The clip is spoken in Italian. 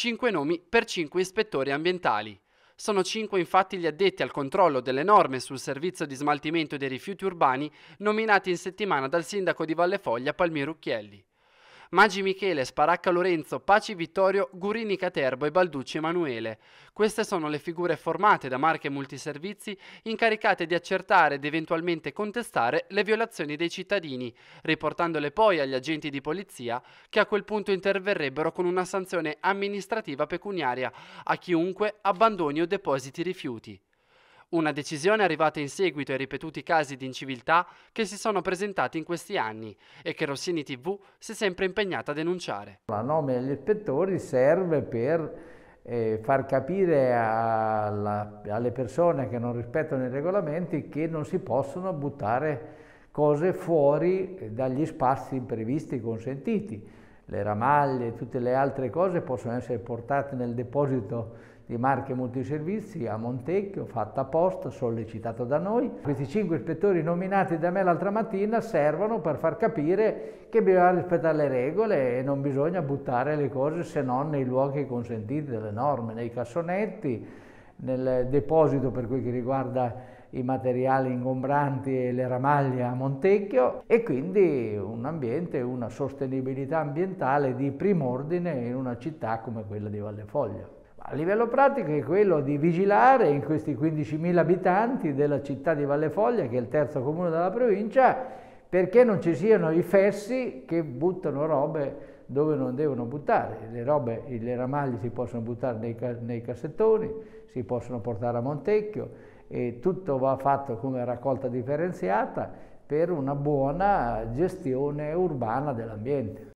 cinque nomi per cinque ispettori ambientali. Sono cinque infatti gli addetti al controllo delle norme sul servizio di smaltimento dei rifiuti urbani nominati in settimana dal sindaco di Valle Foglia Palmiro Occhielli. Maggi Michele, Sparacca Lorenzo, Paci Vittorio, Gurini Caterbo e Balducci Emanuele. Queste sono le figure formate da marche multiservizi incaricate di accertare ed eventualmente contestare le violazioni dei cittadini, riportandole poi agli agenti di polizia che a quel punto interverrebbero con una sanzione amministrativa pecuniaria a chiunque abbandoni o depositi rifiuti. Una decisione arrivata in seguito ai ripetuti casi di inciviltà che si sono presentati in questi anni e che Rossini TV si è sempre impegnata a denunciare. La nomina degli ispettori serve per eh, far capire alla, alle persone che non rispettano i regolamenti che non si possono buttare cose fuori dagli spazi previsti consentiti le ramaglie e tutte le altre cose possono essere portate nel deposito di marche multiservizi a Montecchio, fatta apposta, sollecitato da noi. Questi cinque ispettori nominati da me l'altra mattina servono per far capire che bisogna rispettare le regole e non bisogna buttare le cose se non nei luoghi consentiti delle norme, nei cassonetti, nel deposito per quel che riguarda i materiali ingombranti e le ramaglie a Montecchio e quindi un ambiente, una sostenibilità ambientale di prim'ordine in una città come quella di Vallefoglio. A livello pratico è quello di vigilare in questi 15.000 abitanti della città di Vallefoglia, che è il terzo comune della provincia, perché non ci siano i fessi che buttano robe dove non devono buttare, le robe, le ramaglie si possono buttare nei, nei cassettoni, si possono portare a Montecchio e tutto va fatto come raccolta differenziata per una buona gestione urbana dell'ambiente.